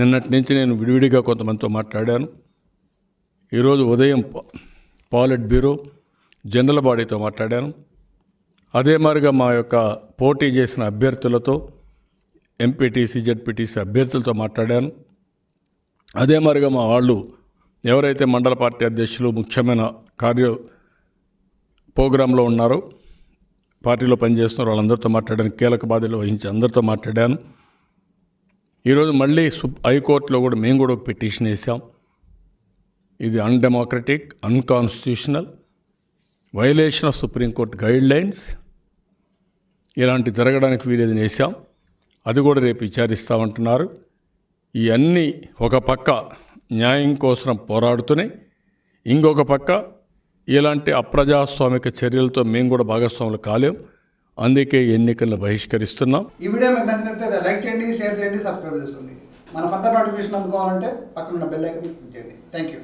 నిన్నటి నుంచి నేను విడివిడిగా కొంతమందితో మాట్లాడాను ఈరోజు ఉదయం పాలెట్ బ్యూరో జనరల్ బాడీతో మాట్లాడాను అదే మాదిరిగా మా యొక్క పోటీ చేసిన అభ్యర్థులతో ఎంపీటీసీ జడ్పీటీసీ అభ్యర్థులతో మాట్లాడాను అదే మాదిరిగా మా వాళ్ళు ఎవరైతే మండల పార్టీ అధ్యక్షులు ముఖ్యమైన కార్య ప్రోగ్రాంలో ఉన్నారో పార్టీలో పనిచేస్తున్న వాళ్ళందరితో మాట్లాడాను కీలక బాధ్యులు వహించి అందరితో మాట్లాడాను ఈరోజు మళ్ళీ సుప్ హైకోర్టులో కూడా మేము కూడా పిటిషన్ వేసాం ఇది undemocratic unconstitutional violation of supreme court guidelines ఇలాంటి జరగడానికి వీలేదని వేసాం అది కూడా రేపు విచారిస్తామంటున్నారు ఇవన్నీ ఒక పక్క న్యాయం కోసం పోరాడుతున్నాయి ఇంకొక పక్క ఇలాంటి అప్రజాస్వామిక చర్యలతో మేము కూడా భాగస్వాములు కాలేం అందుకే ఎన్నికలను బహిష్కరిస్తున్నాం ఈ వీడియో మీకు నచ్చినట్లయితే లైక్ చేయండి షేర్ చేయండి సబ్స్క్రైబ్ చేసుకోండి మన ఫర్దర్ నోటిఫికేషన్ అందుకోవాలంటే పక్కన బెల్ ఐకన్ క్లిక్ చేయండి థ్యాంక్ యూ